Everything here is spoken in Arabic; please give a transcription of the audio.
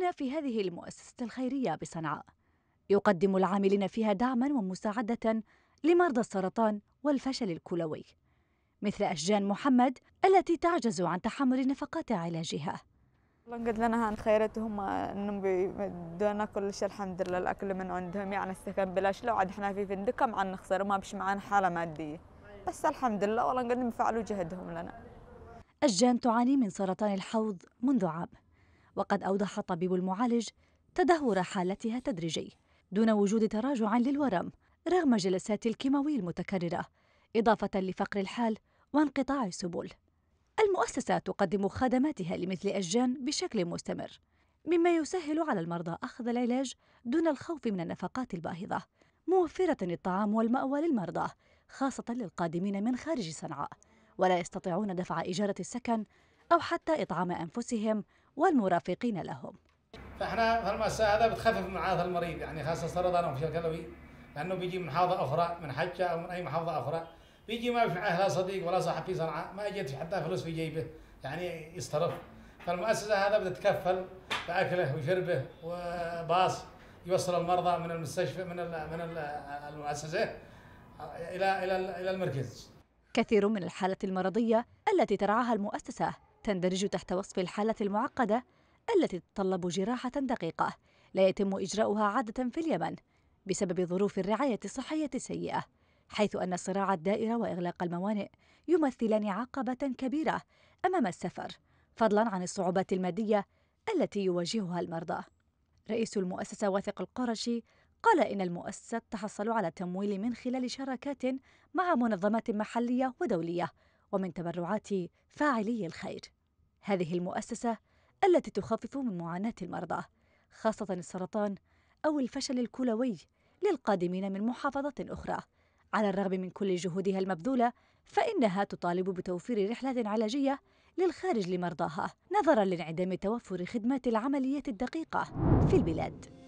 هنا في هذه المؤسسة الخيرية بصنعاء يقدم العاملين فيها دعما ومساعدة لمرضى السرطان والفشل الكلوي مثل أشجان محمد التي تعجز عن تحمل نفقات علاجها والله قد لنا هان خيرت هم انهم بدونا كل شيء الحمد لله الاكل من عندهم يعني السكن بلاش لو عاد احنا في فندق مع نخسر ما بش معانا حاله ماديه بس الحمد لله والله قد فعلوا جهدهم لنا الجان تعاني من سرطان الحوض منذ عام وقد أوضح الطبيب المعالج تدهور حالتها تدريجي دون وجود تراجع للورم رغم جلسات الكيماوي المتكررة إضافة لفقر الحال وانقطاع السبل المؤسسة تقدم خدماتها لمثل أشجان بشكل مستمر مما يسهل على المرضى أخذ العلاج دون الخوف من النفقات الباهظة موفرة الطعام والمأوى للمرضى خاصة للقادمين من خارج صنعاء ولا يستطيعون دفع إيجارة السكن أو حتى إطعام أنفسهم والمرافقين لهم فاحنا في المساء هذا بتخفف من عاده المريض يعني خاصة سرطان أو فشل كلوي لأنه بيجي من محافظة أخرى من حجة أو من أي محافظة أخرى بيجي ما في معه لا صديق ولا صاحب في صنعاء ما جت حتى فلوس في جيبه يعني يسترف فالمؤسسة هذا بتتكفل بأكله وشربه وباص يوصل المرضى من المستشفى من من المؤسسة إلى إلى إلى المركز كثير من الحالات المرضية التي ترعاها المؤسسة تندرج تحت وصف الحالة المعقدة التي تتطلب جراحة دقيقة لا يتم إجراؤها عادة في اليمن بسبب ظروف الرعاية الصحية السيئة حيث أن صراع الدائرة وإغلاق الموانئ يمثلان عقبة كبيرة أمام السفر فضلا عن الصعوبات المادية التي يواجهها المرضى رئيس المؤسسة واثق القرشي قال إن المؤسسة تحصل على تمويل من خلال شراكات مع منظمات محلية ودولية ومن تبرعات فاعلي الخير هذه المؤسسة التي تخفف من معاناة المرضى خاصة السرطان أو الفشل الكلوي للقادمين من محافظة أخرى على الرغم من كل جهودها المبذولة فإنها تطالب بتوفير رحلات علاجية للخارج لمرضاها نظرا لانعدام توفر خدمات العمليات الدقيقة في البلاد